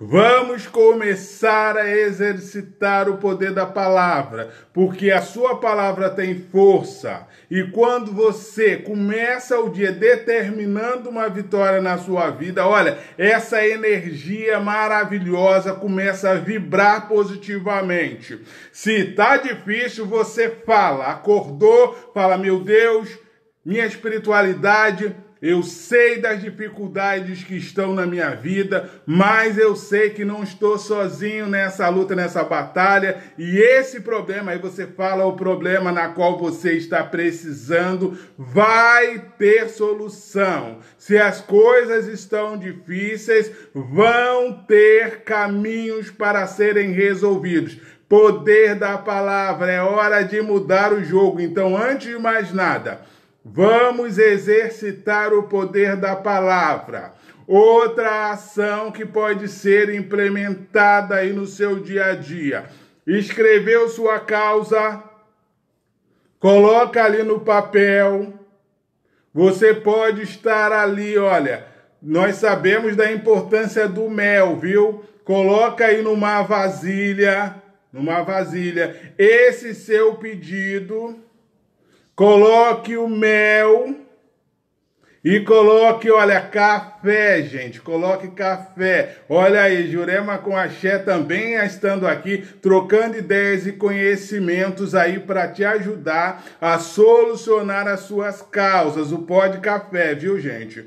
Vamos começar a exercitar o poder da palavra, porque a sua palavra tem força. E quando você começa o dia determinando uma vitória na sua vida, olha, essa energia maravilhosa começa a vibrar positivamente. Se tá difícil, você fala, acordou, fala: "Meu Deus, minha espiritualidade eu sei das dificuldades que estão na minha vida, mas eu sei que não estou sozinho nessa luta, nessa batalha. E esse problema, aí você fala o problema na qual você está precisando, vai ter solução. Se as coisas estão difíceis, vão ter caminhos para serem resolvidos. Poder da palavra, é hora de mudar o jogo. Então, antes de mais nada, Vamos exercitar o poder da palavra. Outra ação que pode ser implementada aí no seu dia a dia. Escreveu sua causa, coloca ali no papel. Você pode estar ali, olha. Nós sabemos da importância do mel, viu? Coloca aí numa vasilha, numa vasilha, esse seu pedido Coloque o mel e coloque, olha, café, gente. Coloque café. Olha aí, Jurema com Axé também estando aqui, trocando ideias e conhecimentos aí para te ajudar a solucionar as suas causas. O pó de café, viu, gente?